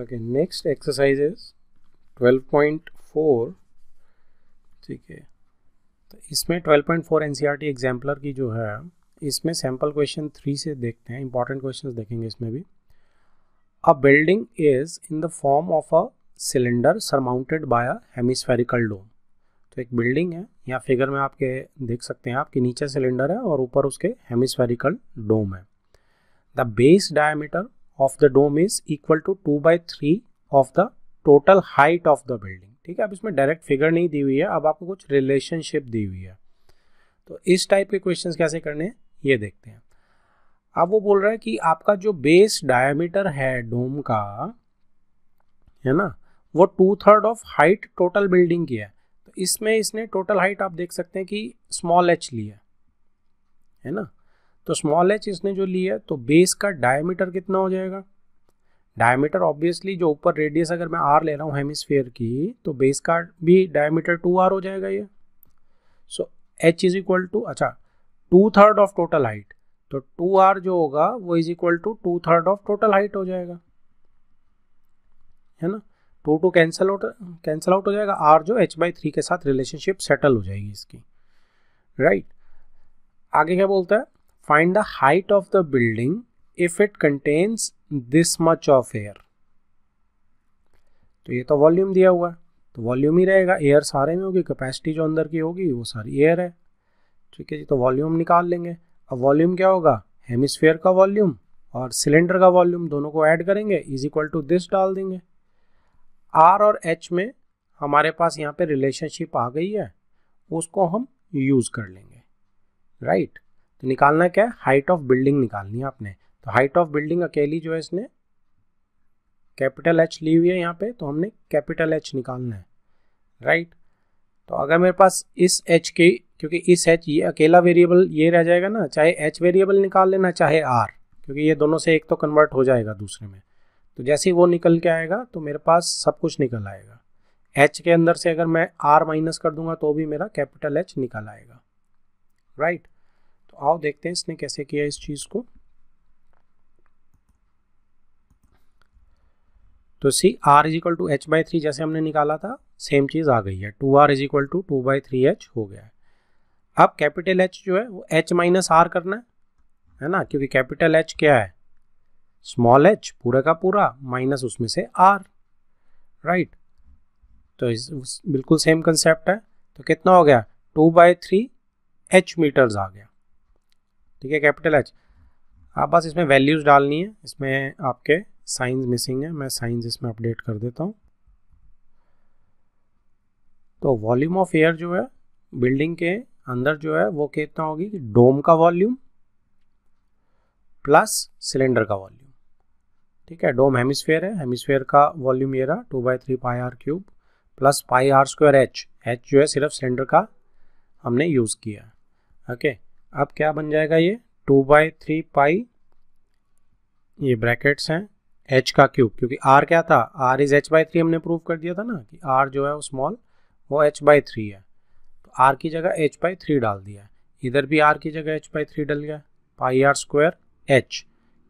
Okay exercise is twelve point four ठीक है तो इसमें twelve point four N C R T exemplar की जो है इसमें सैम्पल क्वेश्चन थ्री से देखते हैं इंपॉर्टेंट क्वेश्चन देखेंगे इसमें भी a building is in the form of a cylinder surmounted by a hemispherical dome तो एक बिल्डिंग है या फिगर में आपके देख सकते हैं आपके नीचे सिलेंडर है और ऊपर उसके हेमिस्फेरिकल डोम है the base diameter of the dome is equal to two by three of the total height of the building ठीक है अब इसमें डायरेक्ट फिगर नहीं दी हुई है अब आपको कुछ रिलेशनशिप दी हुई है तो इस टाइप के क्वेश्चंस कैसे करने हैं ये देखते हैं अब वो बोल रहा है कि आपका जो बेस डायमीटर है डोम का है ना वो two third of height total building की है तो इसमें इसने टोटल हाइट आप देख सकते हैं कि स्मॉल एच लिया है ना तो स्मॉल एच इसने जो लिया तो बेस का डायमीटर कितना हो जाएगा डायमीटर ऑब्वियसली जो ऊपर रेडियस अगर मैं आर ले रहा हूँ हेमिसफेयर की तो बेस का भी डायमीटर टू आर हो जाएगा ये so H is equal to अच्छा two third of total height तो टू आर जो होगा वो is equal to two third of total height हो जाएगा है ना two two cancel out cancel out हो जाएगा आर जो एच बाई थ्री के साथ रिलेशनशिप सेटल हो जाएगी इसकी राइट right. आगे क्या बोलता है Find the height of the building if it contains this much of air. तो ये तो वॉल्यूम दिया हुआ है तो वॉल्यूम ही रहेगा एयर सारे में होगी कैपेसिटी जो अंदर की होगी वो सारी एयर है ठीक है जी तो वॉल्यूम निकाल लेंगे अब वॉल्यूम क्या होगा हेमिस्फेयर का वॉल्यूम और सिलेंडर का वॉल्यूम दोनों को ऐड करेंगे इज इक्वल टू दिस डाल देंगे आर और एच में हमारे पास यहाँ पे रिलेशनशिप आ गई है उसको हम यूज़ कर लेंगे राइट right? तो निकालना क्या है हाइट ऑफ बिल्डिंग निकालनी है आपने तो हाइट ऑफ बिल्डिंग अकेली जो है इसने कैपिटल एच ली हुई है यहाँ पे तो हमने कैपिटल एच निकालना है राइट right? तो अगर मेरे पास इस एच की क्योंकि इस एच ये अकेला वेरिएबल ये रह जाएगा ना चाहे एच वेरिएबल निकाल लेना चाहे आर क्योंकि ये दोनों से एक तो कन्वर्ट हो जाएगा दूसरे में तो जैसे ही वो निकल के आएगा तो मेरे पास सब कुछ निकल आएगा एच के अंदर से अगर मैं आर माइनस कर दूंगा तो भी मेरा कैपिटल एच निकल आएगा राइट तो आओ देखते हैं इसने कैसे किया इस चीज़ को तो see R is equal to H by three जैसे हमने निकाला था सेम चीज़ आ गई है two are is equal to two by three H हो गया है अब कैपिटल एच जो है वो एच माइनस आर करना है है ना क्योंकि कैपिटल एच क्या है स्मॉल एच पूरे का पूरा माइनस उसमें से आर राइट right. तो इस बिल्कुल सेम कंसेप्ट है तो कितना हो गया two by three H metres आ गया ठीक है कैपिटल एच आप बस इसमें वैल्यूज़ डालनी है इसमें आपके साइंस मिसिंग है मैं साइंस इसमें अपडेट कर देता हूँ तो वॉल्यूम ऑफ एयर जो है बिल्डिंग के अंदर जो है वो कितना होगी कि डोम का वॉल्यूम प्लस सिलेंडर का वॉल्यूम ठीक है डोम हेमिस्फेयर है हेमिस्फेयर का वॉल्यूम ये रहा two by three pi R cube plus pi are square H H जो है सिर्फ सिलेंडर का हमने यूज़ किया ओके okay. अब क्या बन जाएगा ये टू बाई थ्री पाई ये ब्रैकेट्स हैं एच का क्यूब क्योंकि आर क्या था R is H by three हमने प्रूव कर दिया था ना कि आर जो है वो स्मॉल वो एच बाई थ्री है तो आर की जगह एच बाई थ्री डाल दिया इधर भी आर की जगह एच बाई थ्री डल गया pi are square H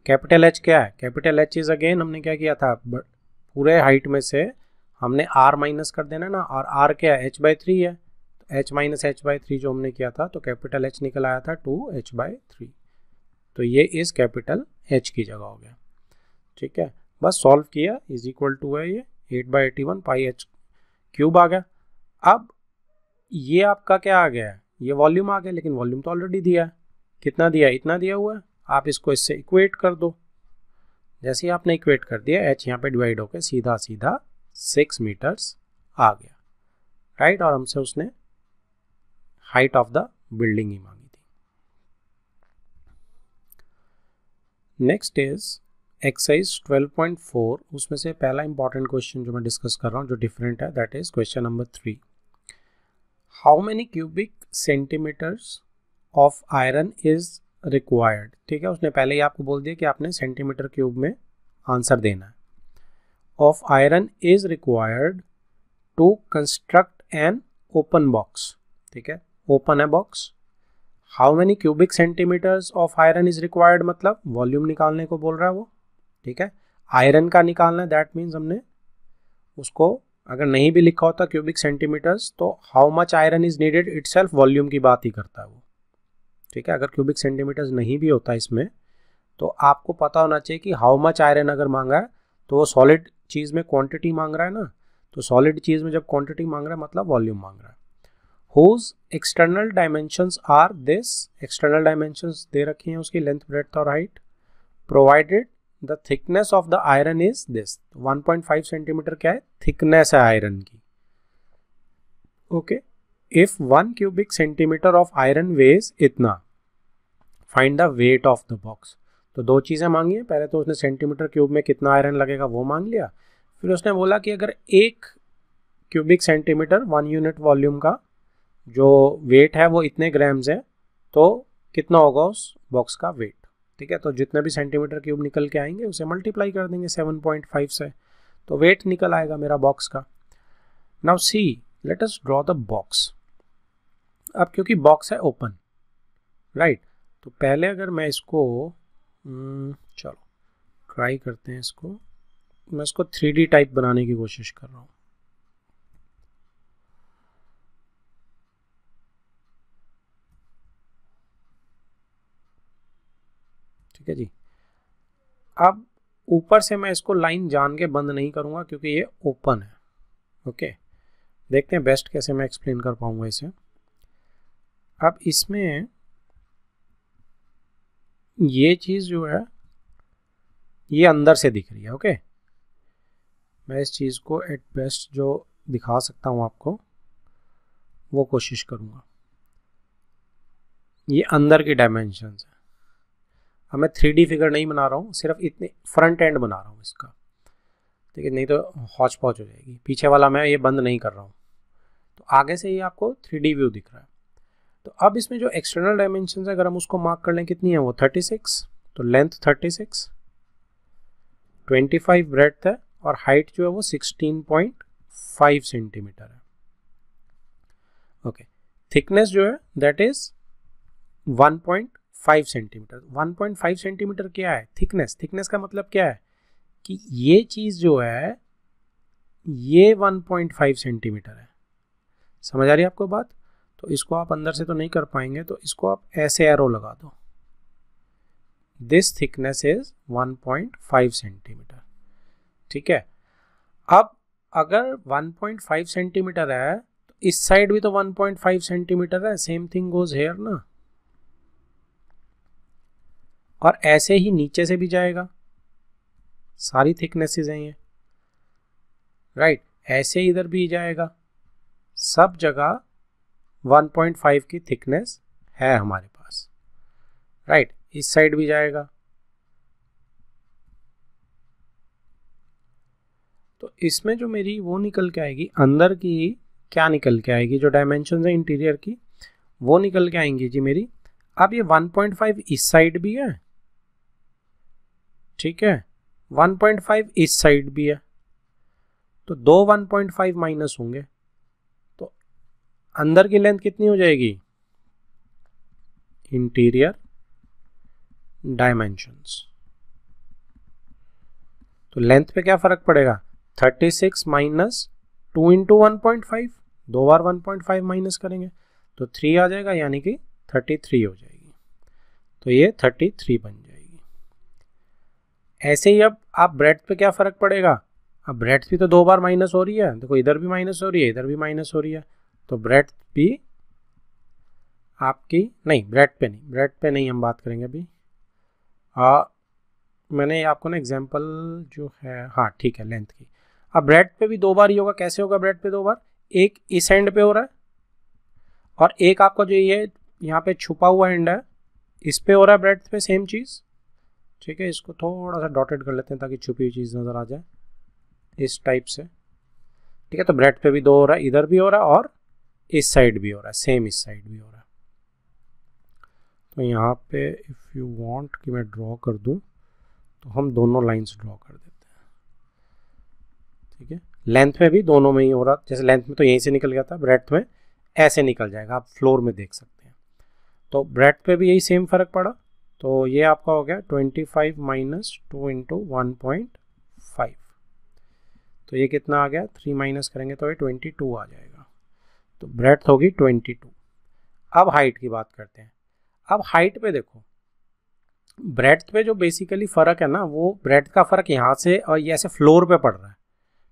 capital H क्या है कैपिटल एच इज अगेन हमने क्या किया था पूरे हाइट में से हमने आर माइनस कर देना ना और आर क्या है एच बाई थ्री है H minus H by three जो हमने किया था तो कैपिटल एच निकल आया था टू एच बाई थ्री तो ये इस कैपिटल एच की जगह हो गया ठीक है बस सॉल्व किया इज इक्वल टू है ये eight by eighty one pi H cube आ गया अब ये आपका क्या आ गया है ये वॉल्यूम आ गया लेकिन वॉल्यूम तो ऑलरेडी दिया है कितना दिया है इतना दिया हुआ है आप इसको इससे इक्वेट कर दो जैसे ही आपने इक्वेट कर दिया एच यहाँ पे डिवाइड होकर सीधा सीधा सिक्स मीटर्स आ गया राइट और हमसे उसने हाइट ऑफ द बिल्डिंग ही मांगी थी नेक्स्ट इज एक्सरसाइज 12.4 उसमें से पहला इंपॉर्टेंट क्वेश्चन जो मैं डिस्कस कर रहा हूँ जो डिफरेंट है that is question number three how many cubic centimetres of iron is required ठीक है उसने पहले ही आपको बोल दिया कि आपने सेंटीमीटर क्यूब में आंसर देना है of iron is required to construct an open box ठीक है ओपन है box how many cubic centimetres of iron is required मतलब वॉल्यूम निकालने को बोल रहा है वो ठीक है आयरन का निकालना है दैट मीन्स हमने उसको अगर नहीं भी लिखा होता क्यूबिक सेंटीमीटर्स तो how much iron is needed it volume की बात ही करता है वो ठीक है अगर क्यूबिक सेंटीमीटर्स नहीं भी होता इसमें तो आपको पता होना चाहिए कि हाउ मच आयरन अगर मांगा है तो वो सॉलिड चीज़ में क्वांटिटी मांग रहा है ना तो सॉलिड चीज़ में जब क्वांटिटी मांग रहा है मतलब वॉल्यूम मांग रहा है whose external dimensions are this external dimensions दे रखी हैं उसकी लेंथ breadth और height provided the thickness of the iron is this 1.5 centimetre क्या है थिकनेस है आयरन की okay if one cubic centimetre of iron weighs इतना find the weight of the box तो दो चीज़ें मांगी हैं पहले तो उसने सेंटीमीटर क्यूब में कितना आयरन लगेगा वो मांग लिया फिर उसने बोला कि अगर एक cubic centimetre one unit volume का जो वेट है वो इतने ग्राम्स है तो कितना होगा उस बॉक्स का वेट ठीक है तो जितने भी सेंटीमीटर क्यूब निकल के आएंगे उसे मल्टीप्लाई कर देंगे 7.5 से तो वेट निकल आएगा मेरा बॉक्स का now see let us draw the box अब क्योंकि बॉक्स है ओपन राइट right? तो पहले अगर मैं इसको हम्म, चलो ट्राई करते हैं इसको मैं इसको थ्री टाइप बनाने की कोशिश कर रहा हूँ ठीक है जी अब ऊपर से मैं इसको लाइन जान के बंद नहीं करूँगा क्योंकि ये ओपन है ओके देखते हैं बेस्ट कैसे मैं एक्सप्लेन कर पाऊँगा इसे अब इसमें ये चीज़ जो है ये अंदर से दिख रही है ओके मैं इस चीज़ को एट बेस्ट जो दिखा सकता हूँ आपको वो कोशिश करूँगा ये अंदर की डायमेंशन है हमें थ्री डी फिगर नहीं बना रहा हूँ सिर्फ इतने फ्रंट एंड बना रहा हूँ इसका ठीक है नहीं तो हौच पॉच हो जाएगी पीछे वाला मैं ये बंद नहीं कर रहा हूँ तो आगे से ये आपको थ्री व्यू दिख रहा है तो अब इसमें जो एक्सटर्नल डायमेंशन है अगर हम उसको मार्क कर लें कितनी है वो सिक्स तो लेंथ ट्वेंटी फाइव ब्रेथ है और हाइट जो है वो सिक्सटीन फाइव सेंटीमीटर है ओके थिकनेस जो है that is one point five centimetre one point five centimetre क्या है थिकनेस थिकनेस का मतलब क्या है कि ये चीज़ जो है ये वन पॉइंट फाइव सेंटीमीटर है समझ आ रही है आपको बात तो इसको आप अंदर से तो नहीं कर पाएंगे तो इसको आप ऐसे एरो लगा दो this thickness is one point five centimetre ठीक है अब अगर वन पॉइंट फाइव सेंटीमीटर है तो इस साइड भी तो वन पॉइंट फाइव सेंटीमीटर है सेम थिंग गोज हेयर ना और ऐसे ही नीचे से भी जाएगा सारी थिकनेसेस हैं ये राइट ऐसे इधर भी जाएगा सब जगह 1.5 की थिकनेस है हमारे पास राइट right, इस साइड भी जाएगा तो इसमें जो मेरी वो निकल के आएगी अंदर की क्या निकल के आएगी जो डायमेंशन है इंटीरियर की वो निकल के आएंगी जी मेरी अब ये 1.5 इस साइड भी है ठीक है 1.5 इस साइड भी है तो दो 1.5 माइनस होंगे तो अंदर की लेंथ कितनी हो जाएगी इंटीरियर डायमेंशंस तो लेंथ पे क्या फर्क पड़ेगा 36 minus two into one point five दो बार वन पॉइंट फाइव माइनस करेंगे तो थ्री आ जाएगा यानी कि थर्टी थ्री हो जाएगी तो ये थर्टी थ्री बन जाएगी ऐसे ही अब आप ब्रेड पे क्या फ़र्क पड़ेगा अब ब्रेड भी तो दो बार माइनस हो रही है देखो इधर भी माइनस हो रही है इधर भी माइनस हो रही है तो ब्रेड भी आपकी नहीं ब्रेड पे नहीं ब्रेड पे नहीं हम बात करेंगे अभी आ, मैंने आपको ना एग्जाम्पल जो है हाँ ठीक है लेंथ की अब ब्रेड पे भी दो बार ही होगा कैसे होगा ब्रेड पे दो बार एक इस एंड पे हो रहा है और एक आपका जो ये यहाँ पे छुपा हुआ एंड है इस पे हो रहा है ब्रेड पे सेम चीज़ ठीक है इसको थोड़ा सा डॉटेड कर लेते हैं ताकि छुपी हुई चीज़ नज़र आ जाए इस टाइप से ठीक है तो ब्रेड पे भी दो हो रहा है इधर भी हो रहा है और इस साइड भी हो रहा है सेम इस साइड भी हो रहा है तो यहाँ पे इफ़ यू वांट कि मैं ड्रॉ कर दूँ तो हम दोनों लाइंस ड्रॉ कर देते हैं ठीक है लेंथ में भी दोनों में ही हो रहा जैसे लेंथ में तो यहीं से निकल गया था ब्रेड में ऐसे निकल जाएगा आप फ्लोर में देख सकते हैं तो ब्रेड पर भी यही सेम फ़र्क पड़ा तो ये आपका हो गया twenty five minus two into one point five तो ये कितना आ गया थ्री माइनस करेंगे तो ये ट्वेंटी टू आ जाएगा तो ब्रेथ होगी ट्वेंटी टू अब हाइट की बात करते हैं अब हाइट पे देखो ब्रेथ पे जो बेसिकली फ़र्क है ना वो ब्रेथ का फ़र्क यहाँ से और ये ऐसे फ्लोर पे पड़ रहा है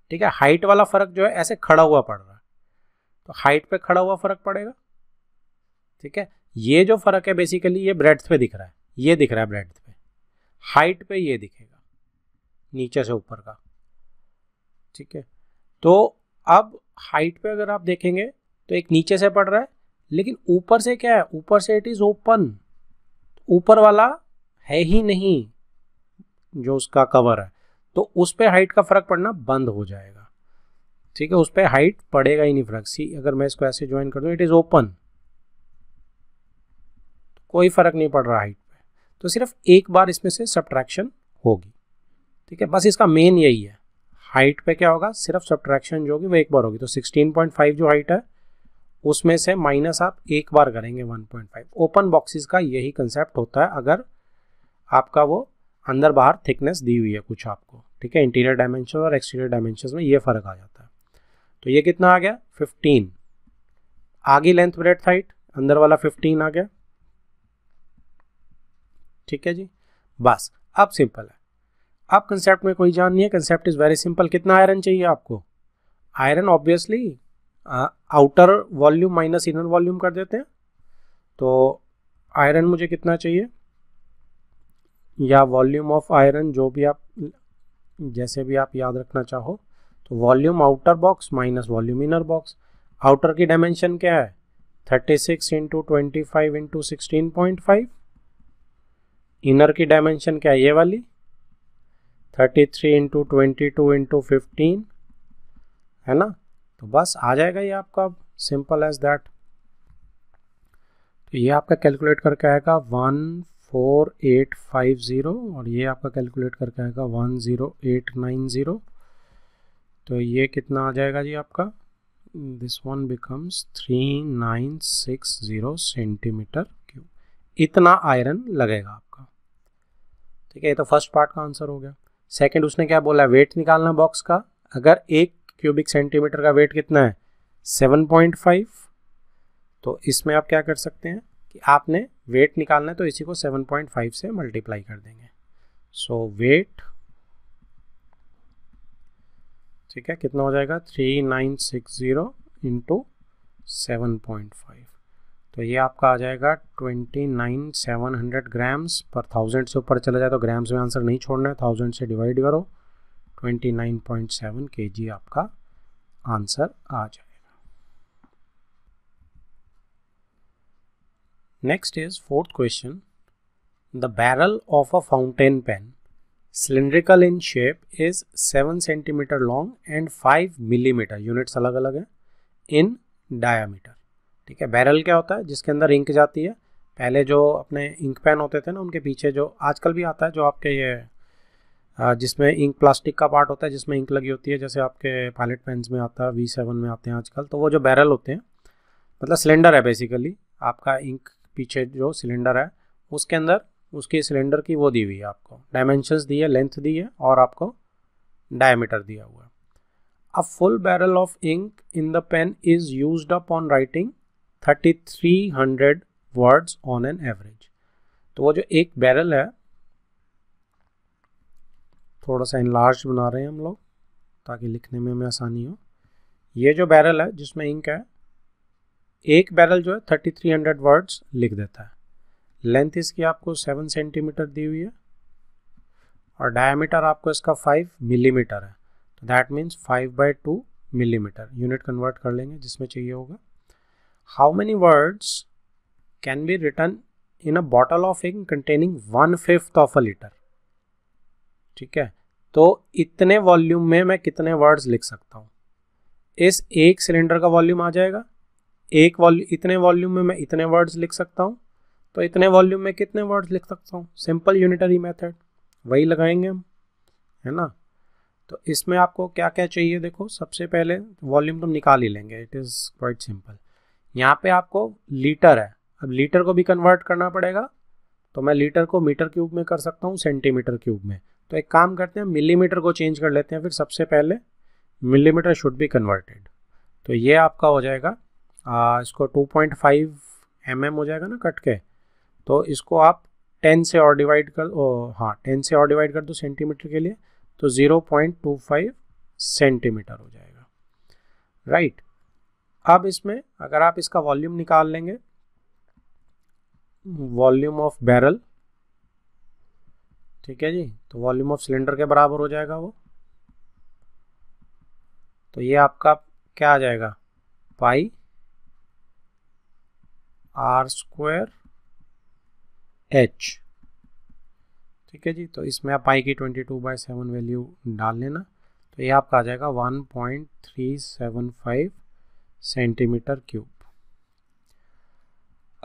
ठीक है हाइट वाला फ़र्क जो है ऐसे खड़ा हुआ पड़ रहा है तो हाइट पे खड़ा हुआ फ़र्क पड़ेगा ठीक है ये जो फ़र्क है बेसिकली ये ब्रेथ पे दिख रहा है ये दिख रहा है ब्रेड पे हाइट पे ये दिखेगा नीचे से ऊपर का ठीक है तो अब हाइट पे अगर आप देखेंगे तो एक नीचे से पड़ रहा है लेकिन ऊपर से क्या है ऊपर से इट इज़ ओपन ऊपर वाला है ही नहीं जो उसका कवर है तो उस पर हाइट का फ़र्क पड़ना बंद हो जाएगा ठीक है उस पर हाइट पड़ेगा ही नहीं फ़र्क सी अगर मैं इसको ऐसे ज्वाइन कर दूँ इट इज़ ओपन कोई फ़र्क नहीं पड़ रहा हाइट तो सिर्फ एक बार इसमें से सब्ट्रैक्शन होगी ठीक है बस इसका मेन यही है हाइट पे क्या होगा सिर्फ सब्ट्रैक्शन जो होगी वो एक बार होगी तो 16.5 जो हाइट है उसमें से माइनस आप एक बार करेंगे 1.5 ओपन बॉक्सेस का यही कंसेप्ट होता है अगर आपका वो अंदर बाहर थिकनेस दी हुई है कुछ आपको ठीक है इंटीरियर डायमेंशन और एक्सटीरियर डायमेंशन में ये फ़र्क आ जाता है तो ये कितना आ गया 15 आगे लेंथ ब्रेड हाइट अंदर वाला 15 आ गया ठीक है जी बस अब सिंपल है अब कंसेप्ट में कोई जान नहीं है कंसेप्ट इज़ वेरी सिंपल कितना आयरन चाहिए आपको iron obviously outer volume minus inner volume कर देते हैं तो आयरन मुझे कितना चाहिए या वॉल्यूम ऑफ आयरन जो भी आप जैसे भी आप याद रखना चाहो तो volume outer box minus volume inner box outer की डायमेंशन क्या है 36 six into twenty five into sixteen point five inner की डायमेंशन क्या है ये वाली thirty three into twenty two into fifteen है ना तो बस आ जाएगा ये आपका सिंपल एज दैट तो ये आपका कैलकुलेट करके आएगा one four eight five zero और ये आपका कैलकुलेट करके आएगा one zero eight nine zero तो ये कितना आ जाएगा जी आपका this one becomes three nine six zero centimetre cube इतना आयरन लगेगा आपका ठीक है ये तो फर्स्ट पार्ट का आंसर हो गया सेकंड उसने क्या बोला वेट निकालना बॉक्स का अगर एक क्यूबिक सेंटीमीटर का वेट कितना है 7.5 तो इसमें आप क्या कर सकते हैं कि आपने वेट निकालना है तो इसी को 7.5 से मल्टीप्लाई कर देंगे सो so, वेट ठीक है कितना हो जाएगा 3960 nine six zero into seven point five तो ये आपका आ जाएगा twenty nine seven hundred grams पर थाउजेंड से ऊपर चला जाए तो ग्राम्स में आंसर नहीं छोड़ना है थाउजेंड से डिवाइड करो ट्वेंटी नाइन पॉइंट सेवन के जी आपका आंसर आ जाएगा next is fourth question the barrel of a fountain pen cylindrical in shape is seven centimetre long and five millimetre units अलग अलग हैं इन डायामीटर ठीक है बैरल क्या होता है जिसके अंदर इंक जाती है पहले जो अपने इंक पेन होते थे ना उनके पीछे जो आजकल भी आता है जो आपके ये जिसमें इंक प्लास्टिक का पार्ट होता है जिसमें इंक लगी होती है जैसे आपके पायलट पेन्स में आता है वी सेवन में आते हैं आजकल तो वो जो बैरल होते हैं मतलब सिलेंडर है बेसिकली आपका इंक पीछे जो सिलेंडर है उसके अंदर उसकी सिलेंडर की वो दी हुई है आपको डायमेंशंस दी है लेंथ दी है और आपको डायमीटर दिया हुआ है a full barrel of ink in the pen is use up on writing thirty three hundred words on an average तो वो जो एक बैरल है थोड़ा सा इनलार्ज बना रहे हैं हम लोग ताकि लिखने में हमें आसानी हो ये जो बैरल है जिसमें इंक है एक बैरल जो है थर्टी थ्री हंड्रेड वर्ड्स लिख देता है लेंथ इसकी आपको सेवन सेंटीमीटर दी हुई है और डायमीटर आपको इसका फाइव मिलीमीटर है तो that means five by two millimetre unit convert कर लेंगे जिसमें चाहिए होगा how many words can be written in a bottle of ink containing one fifth of a litre ठीक है तो इतने वॉल्यूम में मैं कितने वर्ड्स लिख सकता हूँ इस एक सिलेंडर का वॉल्यूम आ जाएगा एक वॉल्यू इतने वॉल्यूम में मैं इतने वर्ड्स लिख सकता हूँ तो इतने वॉल्यूम में कितने वर्ड्स लिख सकता हूँ सिंपल यूनिटरी मेथड वही लगाएंगे हम है ना तो इसमें आपको क्या क्या चाहिए देखो सबसे पहले वॉल्यूम तो तुम निकाल ही लेंगे इट इज़ क्वाइट सिंपल यहाँ पे आपको लीटर है अब लीटर को भी कन्वर्ट करना पड़ेगा तो मैं लीटर को मीटर क्यूब में कर सकता हूँ सेंटीमीटर क्यूब में तो एक काम करते हैं मिलीमीटर को चेंज कर लेते हैं फिर सबसे पहले मिलीमीटर शुड बी कन्वर्टेड तो ये आपका हो जाएगा आ, इसको 2.5 पॉइंट mm हो जाएगा ना कट के तो इसको आप 10 से और डिवाइड कर ओ, हाँ 10 से और डिवाइड कर दो सेंटीमीटर के लिए तो 0.25 सेंटीमीटर हो जाएगा राइट अब इसमें अगर आप इसका वॉल्यूम निकाल लेंगे वॉल्यूम ऑफ बैरल ठीक है जी तो वॉल्यूम ऑफ सिलेंडर के बराबर हो जाएगा वो तो ये आपका क्या आ जाएगा पाई आर स्क्वायर एच ठीक है जी तो इसमें आप पाई की twenty two by seven value डाल लेना तो ये आपका आ जाएगा one point three seven five centimetre cube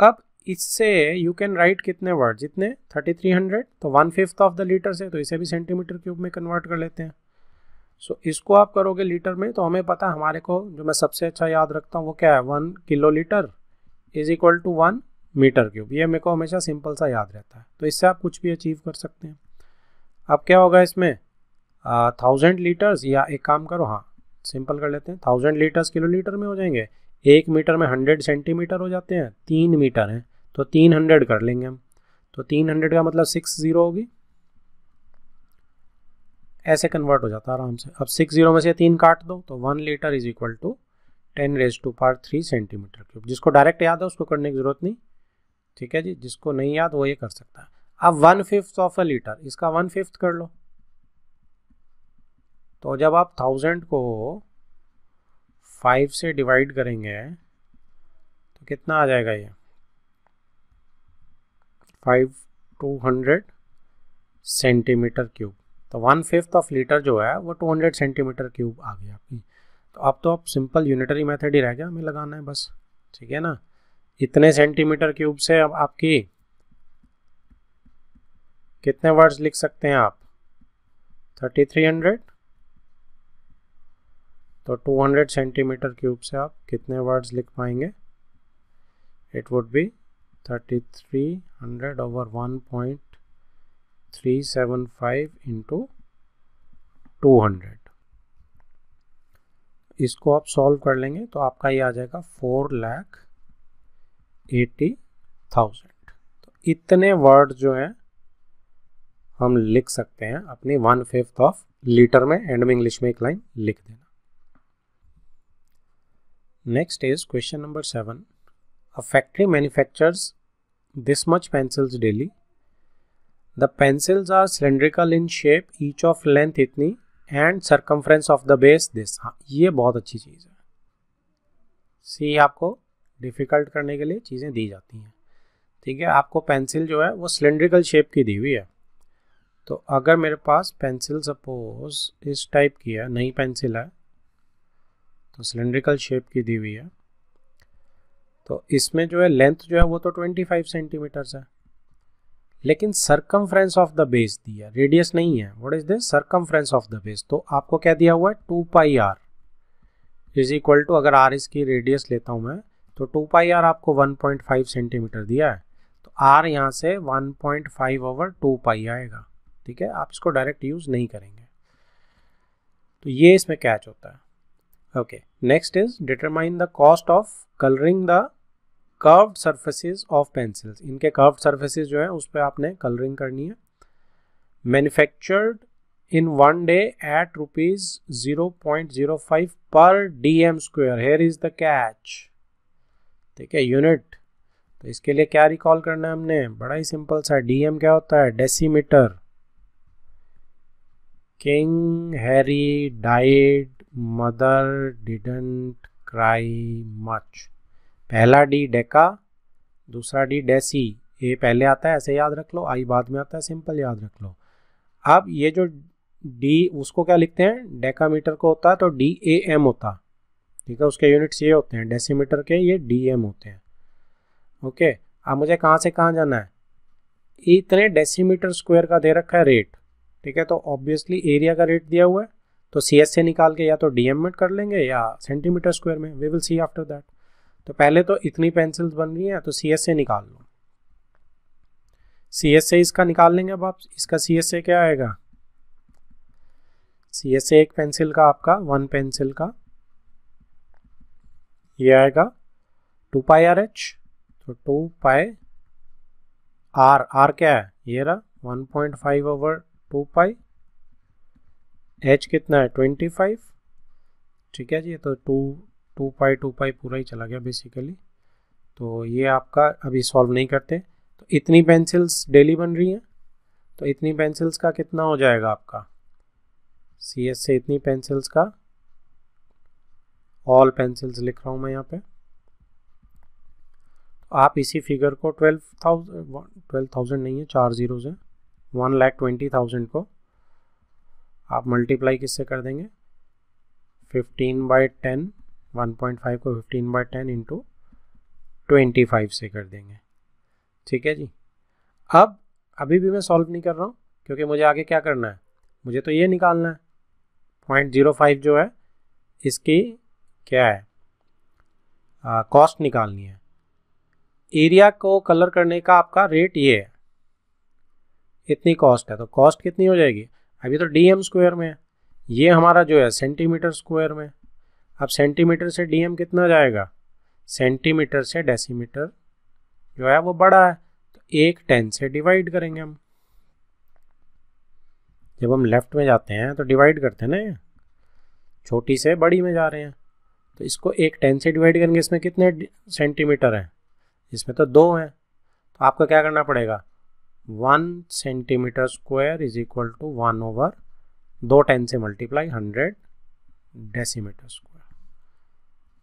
अब इससे यू कैन राइट कितने वर्ड जितने 3300 तो one fifth of the litre से तो इसे भी सेंटीमीटर क्यूब में कन्वर्ट कर लेते हैं सो so, इसको आप करोगे लीटर में तो हमें पता हमारे को जो मैं सबसे अच्छा याद रखता हूँ वो क्या है one kilo litre is equal to one metre cube ये मेरे को हमेशा सिंपल सा याद रहता है तो इससे आप कुछ भी अचीव कर सकते हैं अब क्या होगा इसमें थाउजेंड लीटर्स या एक काम करो हाँ सिंपल कर लेते हैं थाउजेंड लीटर्स किलो लीटर में हो जाएंगे एक मीटर में हंड्रेड सेंटीमीटर हो जाते हैं तीन मीटर हैं तो तीन हंड्रेड कर लेंगे हम तो तीन हंड्रेड का मतलब सिक्स ज़ीरो होगी ऐसे कन्वर्ट हो जाता है आराम से अब सिक्स जीरो में से तीन काट दो तो one litre is equal to ten raise to power three centimetre cube जिसको डायरेक्ट याद है उसको करने की ज़रूरत नहीं ठीक है जी जिसको नहीं याद वो ये कर सकता है अब one fifth of a litre इसका वन फिफ्थ कर लो तो जब आप थाउजेंड को फाइव से डिवाइड करेंगे तो कितना आ जाएगा ये five two hundred centimetre cube तो वन फिफ्थ ऑफ लीटर जो है वो टू हंड्रेड सेंटीमीटर क्यूब आ गया आपकी तो अब तो आप सिंपल यूनिटरी मेथड ही रह गया हमें लगाना है बस ठीक है ना इतने सेंटीमीटर क्यूब से अब आपकी कितने वर्ड्स लिख सकते हैं आप थर्टी थ्री हंड्रेड तो 200 सेंटीमीटर क्यूब से आप कितने वर्ड्स लिख पाएंगे it would be 3300 over 1.375 into 200 इसको आप सॉल्व कर लेंगे तो आपका ये आ जाएगा फोर लैख एटी थाउजेंड तो इतने वर्ड जो हैं हम लिख सकते हैं अपनी वन फिफ्थ ऑफ लीटर में एंड में इंग्लिश में एक लाइन लिख देना Next is question number 7. A factory manufactures this much pencils daily. The pencils are cylindrical in shape, each of length इतनी and circumference of the base this. हाँ ये बहुत अच्छी चीज़ है सी आपको डिफ़िकल्ट करने के लिए चीज़ें दी जाती हैं ठीक है आपको पेंसिल जो है वो सिलेंड्रिकल शेप की दी हुई है तो अगर मेरे पास पेंसिल सपोज इस टाइप की है नई पेंसिल है तो सिलेंड्रिकल शेप की दी हुई है तो इसमें जो है लेंथ जो है वो तो 25 सेंटीमीटर्स है लेकिन सरकमफ्रेंस ऑफ द बेस दिया रेडियस नहीं है what is this circum of the base तो आपको क्या दिया हुआ है two pi R is equal to अगर आर इसकी रेडियस लेता हूँ मैं तो टू पाई आर आपको 1.5 सेंटीमीटर दिया है तो आर यहाँ से 1.5 ओवर टू पाई आएगा ठीक है आप इसको डायरेक्ट यूज़ नहीं करेंगे तो ये इसमें कैच होता है Okay, next is determine the cost of coloring the curved surfaces of pencils. inke curved surfaces jo hai us pe aapne coloring karni hai Manufactured in one day at rupees 0.05 per dm square. Here is the catch. theek hai unit to iske liye kya recall karna hai humne bada hi simple sa dm kya hota hai decimeter king harry died mother didn't cry much पहला D deca दूसरा D deci ये पहले आता है ऐसे याद रख लो आई बाद में आता है सिंपल याद रख लो अब ये जो डी उसको क्या लिखते हैं डेकामीटर को होता है तो डी ए एम होता ठीक है उसके यूनिट्स ये होते हैं डेसीमीटर के ये डी एम होते हैं ओके अब मुझे कहाँ से कहाँ जाना है इतने डेसीमीटर स्क्वायर का दे रखा है रेट ठीक है तो ऑब्वियसली एरिया का रेट दिया हुआ है तो सी एस से निकाल के या तो डी एम कर लेंगे या सेंटीमीटर स्क्वायर में we will see after that तो पहले तो इतनी पेंसिल्स बन रही हैं तो सी एस से निकाल लो सी एस से इसका निकाल लेंगे अब आप इसका सी एस से क्या आएगा सी एस से एक पेंसिल का आपका वन पेंसिल का ये आएगा टू पाई आर एच तो टू पाई आर आर क्या है ये रहा one point five over two pi H कितना है ट्वेंटी फाइव ठीक है जी तो two two pi two pi पूरा ही चला गया बेसिकली तो ये आपका अभी सॉल्व नहीं करते तो इतनी पेंसिल्स डेली बन रही हैं तो इतनी पेंसिल्स का कितना हो जाएगा आपका सी एस से इतनी पेंसिल्स का ऑल पेंसिल्स लिख रहा हूँ मैं यहाँ पे तो आप इसी फिगर को ट्वेल्व थाउजेंड ट्वेल्व थाउजेंड नहीं है चार जीरोज़ हैं वन लैख ट्वेंटी थाउजेंड को आप मल्टीप्लाई किससे कर देंगे 15 बाई टेन वन को 15 बाई टेन इंटू ट्वेंटी से कर देंगे ठीक है जी अब अभी भी मैं सॉल्व नहीं कर रहा हूँ क्योंकि मुझे आगे क्या करना है मुझे तो ये निकालना है पॉइंट जीरो फाइव जो है इसकी क्या है कॉस्ट निकालनी है एरिया को कलर करने का आपका रेट ये है इतनी कॉस्ट है तो कॉस्ट कितनी हो जाएगी अभी तो डी एम स्क्वायर में है ये हमारा जो है सेंटीमीटर स्क्वायर में अब सेंटीमीटर से डी एम कितना जाएगा सेंटीमीटर से डेसीमीटर जो है वो बड़ा है तो एक टेन से डिवाइड करेंगे हम जब हम लेफ्ट में जाते हैं तो डिवाइड करते हैं ना छोटी से बड़ी में जा रहे हैं तो इसको एक टेन से डिवाइड करेंगे इसमें कितने सेंटीमीटर हैं इसमें तो दो हैं तो आपको क्या करना पड़ेगा one centimetre square is equal to one over दो टेन से मल्टीप्लाई हंड्रेड डेसीमीटर स्क्वायर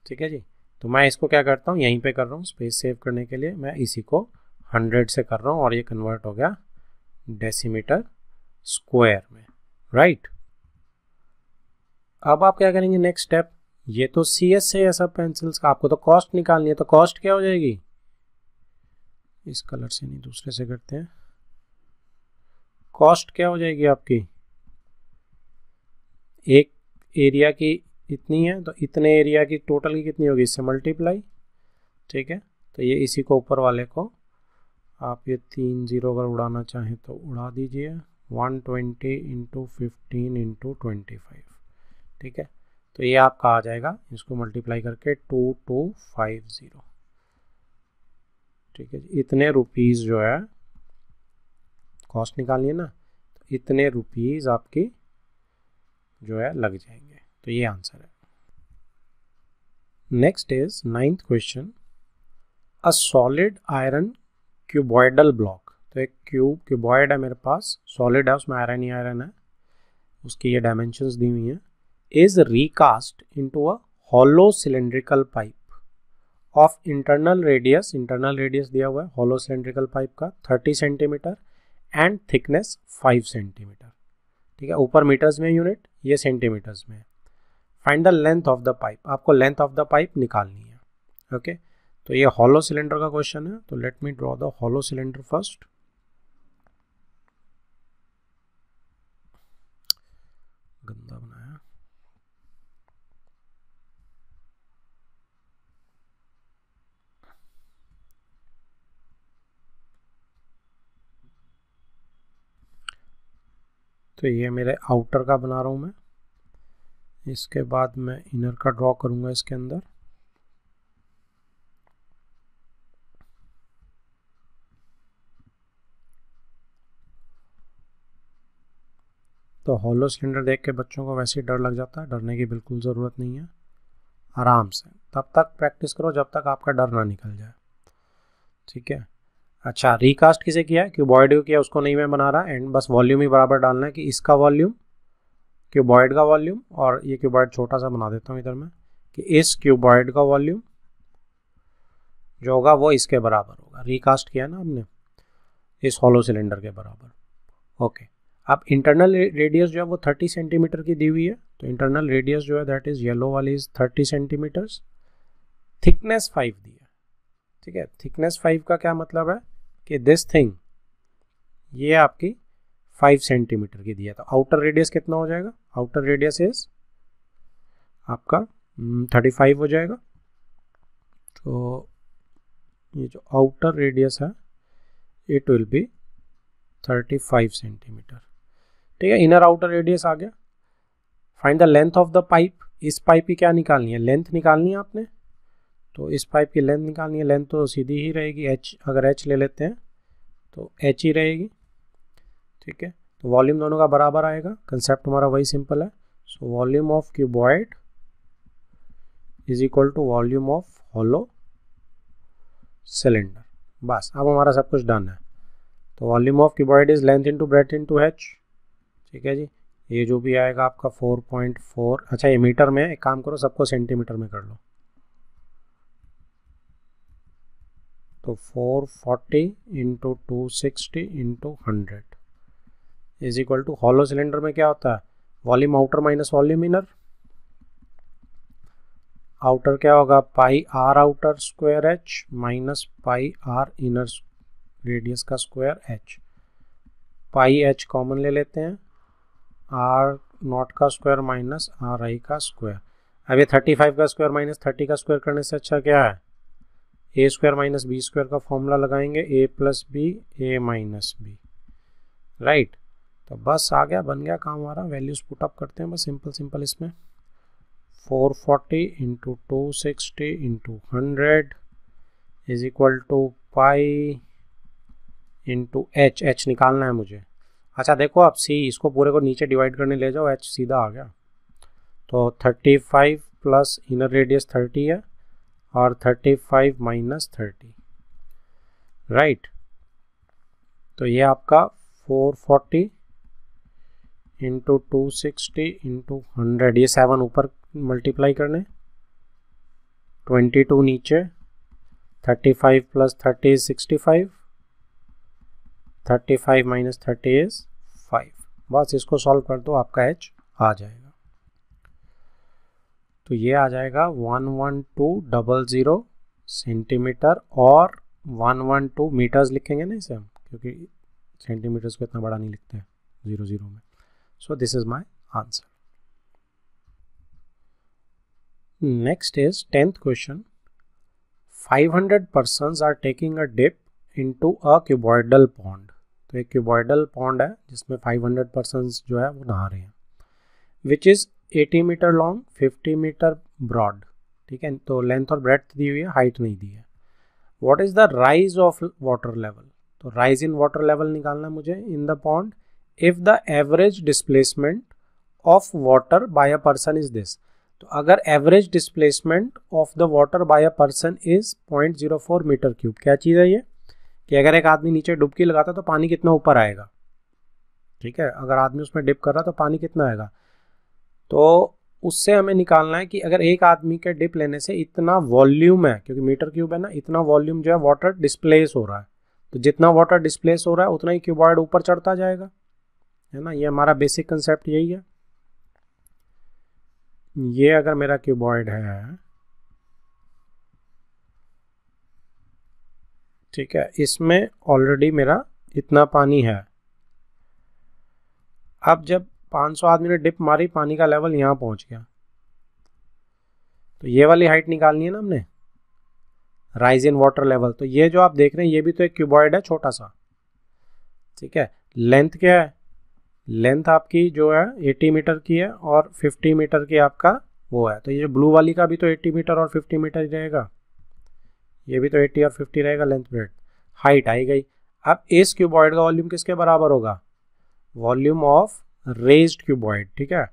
ठीक है जी तो मैं इसको क्या करता हूँ यहीं पे कर रहा हूँ स्पेस सेव करने के लिए मैं इसी को हंड्रेड से कर रहा हूँ और ये कन्वर्ट हो गया डेसीमीटर स्क्वायर में राइट अब आप क्या करेंगे नेक्स्ट स्टेप ये तो सी एस है सब पेंसिल्स का आपको तो कॉस्ट निकालनी है तो कॉस्ट क्या हो जाएगी इस कलर से नहीं दूसरे से करते हैं कॉस्ट क्या हो जाएगी आपकी एक एरिया की इतनी है तो इतने एरिया की टोटल की कितनी होगी इससे मल्टीप्लाई ठीक है तो ये इसी को ऊपर वाले को आप ये तीन जीरो अगर उड़ाना चाहें तो उड़ा दीजिए one twenty into fifteen into twenty five ठीक है तो ये आपका आ जाएगा इसको मल्टीप्लाई करके टू टू फाइव ज़ीरो ठीक है इतने रुपीज़ जो है कॉस्ट निकालिए ना तो इतने रुपीज़ आपकी जो है लग जाएंगे तो ये आंसर है next is ninth question a solid iron cuboidal block तो एक क्यूब क्यूबॉइड है मेरे पास सॉलिड है उसमें आयरन ही आयरन है उसकी ये डायमेंशंस दी हुई हैं is recast into a hollow cylindrical pipe of internal radius internal radius दिया हुआ है हॉलो सिलेंड्रिकल पाइप का 30 centimetre and thickness five centimetre ठीक है ऊपर मीटर्स में यूनिट ये सेंटीमीटर्स में find the length of the pipe आपको लेंथ ऑफ द पाइप निकालनी है ओके okay? तो ये हॉलो सिलेंडर का क्वेश्चन है तो let me draw the hollow cylinder first तो ये मेरे आउटर का बना रहा हूँ मैं इसके बाद मैं इनर का ड्रॉ करूँगा इसके अंदर तो हॉलो सिलेंडर देख के बच्चों को वैसे ही डर लग जाता है डरने की बिल्कुल ज़रूरत नहीं है आराम से तब तक प्रैक्टिस करो जब तक आपका डर ना निकल जाए ठीक है अच्छा रिकास्ट किसे किया है क्यूबॉइड को किया उसको नहीं मैं बना रहा एंड बस वॉल्यूम ही बराबर डालना है कि इसका वॉल्यूम क्यूबॉइड का वॉल्यूम और ये क्यूबॉइड छोटा सा बना देता हूँ इधर मैं कि इस क्यूबॉइड का वॉल्यूम जो होगा वो इसके बराबर होगा रिकास्ट किया ना हमने इस हॉलो सिलेंडर के बराबर ओके अब इंटरनल रेडियस जो है वो थर्टी सेंटीमीटर की दी हुई है तो इंटरनल रेडियस जो है दैट इज़ येलो वाली is thirty centimetres thickness five दी है ठीक है थिकनेस फाइव का क्या मतलब है कि दिस थिंग ये आपकी फाइव सेंटीमीटर की दिया था आउटर रेडियस कितना हो जाएगा आउटर रेडियस इज आपका थर्टी हम्म, फाइव हो जाएगा तो ये जो आउटर रेडियस है it will be thirty five centimetre ठीक है इनर आउटर रेडियस आ गया find the length of the pipe इस पाइप की क्या निकालनी है लेंथ निकालनी है आपने तो इस पाइप की लेंथ निकालनी है लेंथ तो सीधी ही रहेगी एच अगर एच ले लेते हैं तो एच ही रहेगी ठीक है तो वॉल्यूम दोनों का बराबर आएगा कंसेप्ट हमारा वही सिंपल है so volume of cuboid is equal to volume of hollow cylinder बस अब हमारा सब कुछ डन है तो volume of cuboid is length into breadth into H ठीक है जी ये जो भी आएगा आपका 4.4 अच्छा ये मीटर में एक काम करो सबको सेंटीमीटर में कर लो तो 440 into two sixty into hundred is equal to hollow cylinder में क्या होता है volume outer minus volume inner outer क्या होगा pi R outer square H minus pi R inner radius का square H pi H common ले लेते हैं आर नॉट का स्क्वायर माइनस आर आई का स्क्वायर अब ये थर्टी फाइव का स्क्वायर माइनस थर्टी का स्क्वायर करने से अच्छा क्या है ए स्क्वायर माइनस बी स्क्वायर का फॉर्मूला लगाएंगे A plus B A minus B right तो बस आ गया बन गया काम हमारा वैल्यूज अप करते हैं बस सिंपल सिंपल इसमें 440 forty into two sixty into hundred is equal to pi into H H निकालना है मुझे अच्छा देखो आप सी इसको पूरे को नीचे डिवाइड करने ले जाओ एच सीधा आ गया तो 35 प्लस इनर रेडियस 30 है और 35 माइनस थर्टी राइट तो ये आपका 440 into two sixty into hundred ये सेवन ऊपर मल्टीप्लाई करने ट्वेंटी टू नीचे thirty five plus thirty is sixty five thirty five minus thirty is five बस इसको सॉल्व कर दो आपका एच आ जाएगा तो ये आ जाएगा one one two double zero centimetre और वन वन टू मीटर्स लिखेंगे ना इसे हम क्योंकि सेंटीमीटर्स को इतना बड़ा नहीं लिखते हैं ज़ीरो ज़ीरो में so this is my answer next is tenth question 500 persons are taking a dip into a cuboidal pond तो एक क्यूबॉइडल पॉन्ड है जिसमें 500 हंड्रेड जो है वो नहा रहे हैं which is 80 metre long 50 metre broad ठीक है तो लेंथ और ब्रेथ दी हुई है हाइट नहीं दी है what is the rise of water level तो राइज इन वाटर लेवल निकालना है मुझे in the pond if the average displacement of water by a person is this तो अगर average displacement of the water by a person is point zero four metre cube क्या चीज़ है ये कि अगर एक आदमी नीचे डुबकी लगाता तो पानी कितना ऊपर आएगा ठीक है अगर आदमी उसमें डिप कर रहा तो पानी कितना आएगा तो उससे हमें निकालना है कि अगर एक आदमी के डिप लेने से इतना वॉल्यूम है क्योंकि मीटर क्यूब है ना इतना वॉल्यूम जो है वाटर डिस्प्लेस हो रहा है तो जितना वाटर डिस्प्लेस हो रहा है उतना ही क्यूबॉइड ऊपर चढ़ता जाएगा है ना ये हमारा बेसिक कंसेप्ट यही है ये अगर मेरा क्यूबॉइड है ठीक है इसमें ऑलरेडी मेरा इतना पानी है अब जब 500 आदमी ने डिप मारी पानी का लेवल यहाँ पहुँच गया तो ये वाली हाइट निकालनी है ना हमने राइज इन वाटर लेवल तो ये जो आप देख रहे हैं ये भी तो एक क्यूबॉइड है छोटा सा ठीक है लेंथ क्या है लेंथ आपकी जो है 80 मीटर की है और 50 मीटर की आपका वो है तो ये जो ब्लू वाली का भी तो 80 मीटर और 50 मीटर ही रहेगा ये भी तो 80 और 50 रहेगा लेंथ ब्रेड हाइट आई गई अब इस क्यूबॉइड का वॉल्यूम किसके बराबर होगा वॉल्यूम ऑफ रेज्ड क्यूबॉइड ठीक है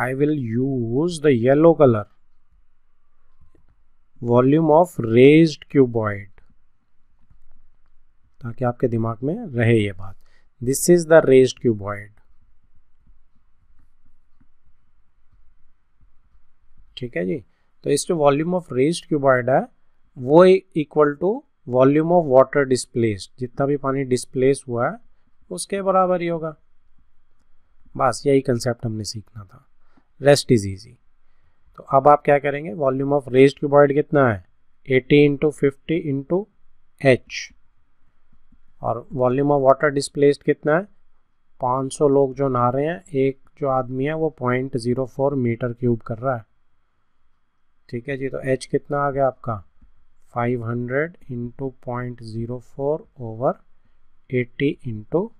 I will use the yellow colour volume of raised cuboid ताकि आपके दिमाग में रहे ये बात this is the raised cuboid ठीक है जी तो इस जो वॉल्यूम ऑफ रेज्ड क्यूबॉइड है वो equal to volume of water displaced जितना भी पानी डिस्प्लेस हुआ है उसके बराबर ही होगा बस यही कंसेप्ट हमने सीखना था रेस्ट इज ईजी तो अब आप क्या करेंगे वॉल्यूम ऑफ रेस्ट क्यूबॉइड कितना है 80 इंटू फिफ्टी इंटू एच और वॉल्यूम ऑफ वाटर डिस्प्लेस्ड कितना है 500 लोग जो नहा रहे हैं एक जो आदमी है वो point zero four metre cube कर रहा है ठीक है जी तो एच कितना आ गया आपका 500 hundred into point zero four over eighty into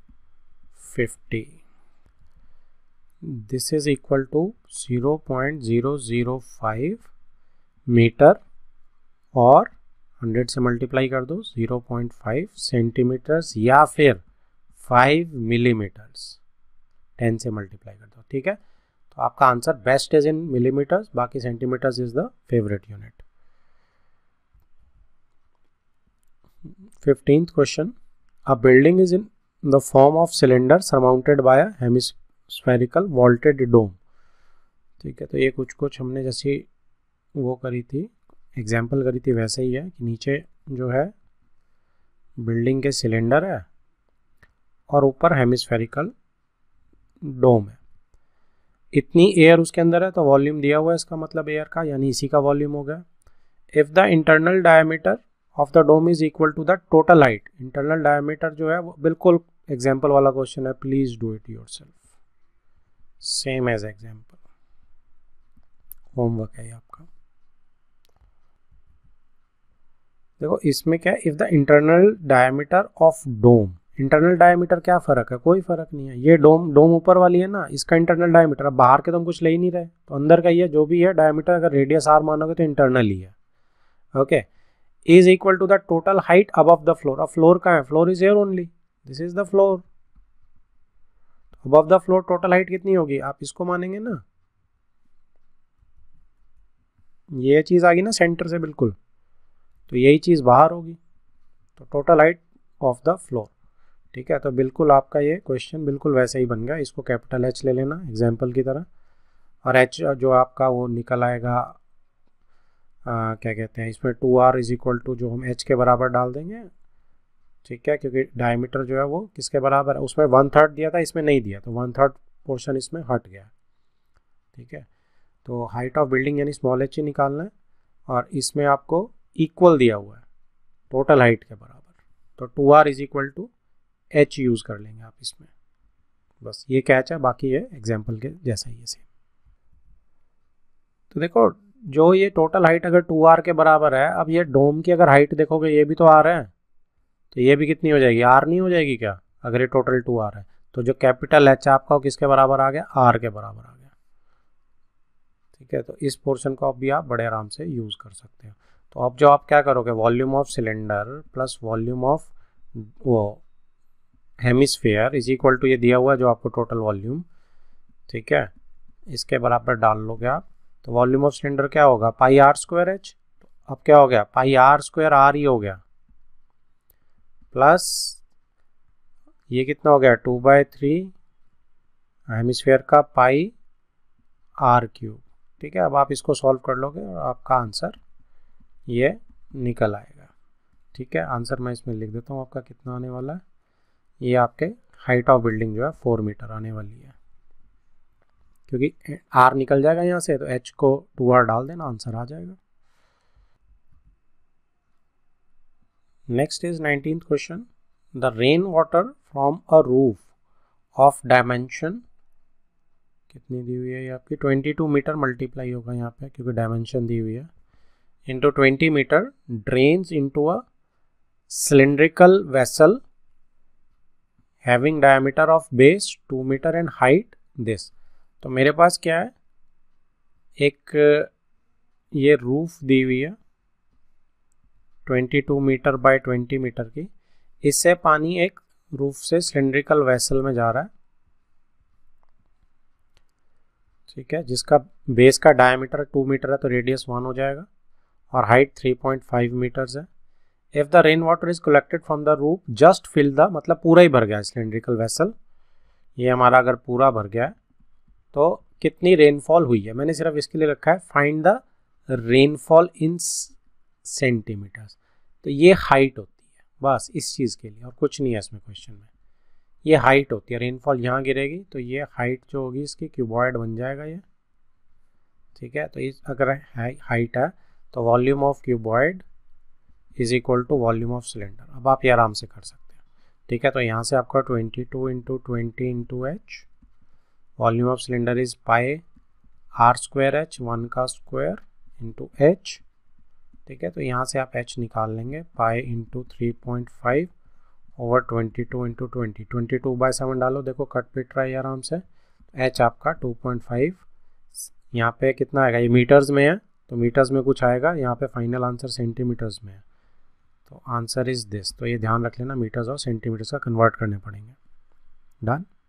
fifty this is equal to 0.005 metre और 100 से मल्टीप्लाई कर दो 0.5 सेंटीमीटर्स या फिर 5 मिलीमीटर्स 10 से मल्टीप्लाई कर दो ठीक है तो आपका answer best is in millimetres बाकी centimetres is the favourite unit fifteenth question a building is in the form of cylinder surmounted by hemispherical vaulted dome ठीक है तो ये कुछ कुछ हमने जैसे वो करी थी एग्जाम्पल करी थी वैसे ही है कि नीचे जो है बिल्डिंग के सिलेंडर है और ऊपर हेमिस्फेरिकल डोम है इतनी एयर उसके अंदर है तो वॉल्यूम दिया हुआ है इसका मतलब एयर का यानी इसी का वॉल्यूम हो गया if the internal diameter of the dome is equal to the total height internal diameter जो है वो बिल्कुल एग्जाम्पल वाला क्वेश्चन है please do it yourself same as example homework है आपका देखो इसमें क्या if the internal diameter of dome internal diameter क्या फ़र्क है कोई फ़र्क नहीं है ये डोम डोम ऊपर वाली है ना इसका इंटरनल डायमीटर अब बाहर के तो हम कुछ ले ही नहीं रहे तो अंदर का ही है जो भी है डायमीटर अगर रेडियस आर मानोगे तो इंटरनल ही है okay is equal to the total height अब द फ्लोर अब फ्लोर का है floor is air only this is the floor above the floor total height कितनी होगी आप इसको मानेंगे ना ये चीज़ आ गई ना सेंटर से बिल्कुल तो यही चीज़ बाहर होगी तो total height of the floor ठीक है तो बिल्कुल आपका ये क्वेश्चन बिल्कुल वैसे ही बन गया इसको कैपिटल एच ले लेना एग्जाम्पल की तरह और एच जो आपका वो निकल आएगा आ, क्या कहते हैं इसमें two are is equal to जो हम एच के बराबर डाल देंगे ठीक है क्योंकि डायमीटर जो है वो किसके बराबर है उसमें वन थर्ड दिया था इसमें नहीं दिया तो वन थर्ड पोर्शन इसमें हट गया ठीक है तो हाइट ऑफ बिल्डिंग यानी स्मॉल एच ही निकालना है और इसमें आपको इक्वल दिया हुआ है टोटल हाइट के बराबर तो two are is equal to h use कर लेंगे आप इसमें बस ये कैच है बाकी ये एग्जाम्पल के जैसा ही है सेम तो देखो जो ये टोटल हाइट अगर टू आर के बराबर है अब ये डोम की अगर हाइट देखोगे ये भी तो आ रहे हैं तो ये भी कितनी हो जाएगी आर नहीं हो जाएगी क्या अगर ये टोटल टू आर है तो जो कैपिटल एच आपका वो किसके बराबर आ गया आर के बराबर आ गया ठीक है तो इस पोर्शन को आप भी आप बड़े आराम से यूज़ कर सकते हो तो अब जो आप क्या करोगे volume of cylinder plus volume of वो हेमिसफेयर इज इक्वल टू ये दिया हुआ है जो आपको टोटल वॉल्यूम ठीक है इसके बराबर डाल लोगे आप तो वॉल्यूम ऑफ सिलेंडर क्या होगा पाई आर स्क्वायर एच तो अब क्या हो गया पाई आर स्क्वायर आर ही हो गया प्लस ये कितना हो गया टू बाय थ्री हेमिस्फेयर का पाई आर क्यूब ठीक है अब आप इसको सॉल्व कर लोगे और आपका आंसर ये निकल आएगा ठीक है आंसर मैं इसमें लिख देता हूँ आपका कितना आने वाला है ये आपके हाइट ऑफ बिल्डिंग जो है फोर मीटर आने वाली है क्योंकि आर निकल जाएगा यहाँ से तो एच को टू आर डाल देना आंसर आ जाएगा next is nineteen question the rain water from a roof of dimension कितनी दी हुई है ये आपकी 22 मीटर मल्टीप्लाई होगा यहाँ पे क्योंकि डायमेंशन दी हुई है into twenty metre drains into a cylindrical vessel having diameter of base two metre and height this तो मेरे पास क्या है एक ये रूफ दी हुई है 22 मीटर बाय 20 मीटर की इससे पानी एक रूफ से सिलेंड्रिकल वेसल में जा रहा है ठीक है जिसका बेस का डायमीटर टू मीटर है तो रेडियस वन हो जाएगा और height three point five metres है if the rain water is collected from the roof just fill the मतलब पूरा ही भर गया है सिलेंड्रिकल वेसल ये हमारा अगर पूरा भर गया है तो कितनी रेनफॉल हुई है मैंने सिर्फ इसके लिए रखा है find the rainfall in centimetres तो ये हाइट होती है बस इस चीज़ के लिए और कुछ नहीं है इसमें क्वेश्चन में ये हाइट होती है रेनफॉल यहाँ गिरेगी तो ये हाइट जो होगी इसकी क्यूबॉयड बन जाएगा ये ठीक है तो इस अगर हाइट है तो volume of cuboid is equal to volume of cylinder अब आप ये आराम से कर सकते हैं ठीक है तो यहाँ से आपका twenty two into twenty into h volume of cylinder is pi r square h one का स्क्वायर इंटू एच ठीक है तो यहाँ से आप एच निकाल लेंगे pi into three point five over twenty two into twenty twenty two by seven डालो देखो कट पिट रहा है आराम से एच तो आपका टू पॉइंट फाइव यहाँ पे कितना आएगा ये मीटर्स में है तो मीटर्स में कुछ आएगा यहाँ पे फाइनल आंसर सेंटीमीटर्स में है तो आंसर इज़ दिस तो ये ध्यान रख लेना मीटर्स और सेंटीमीटर्स का कन्वर्ट करने पड़ेंगे डन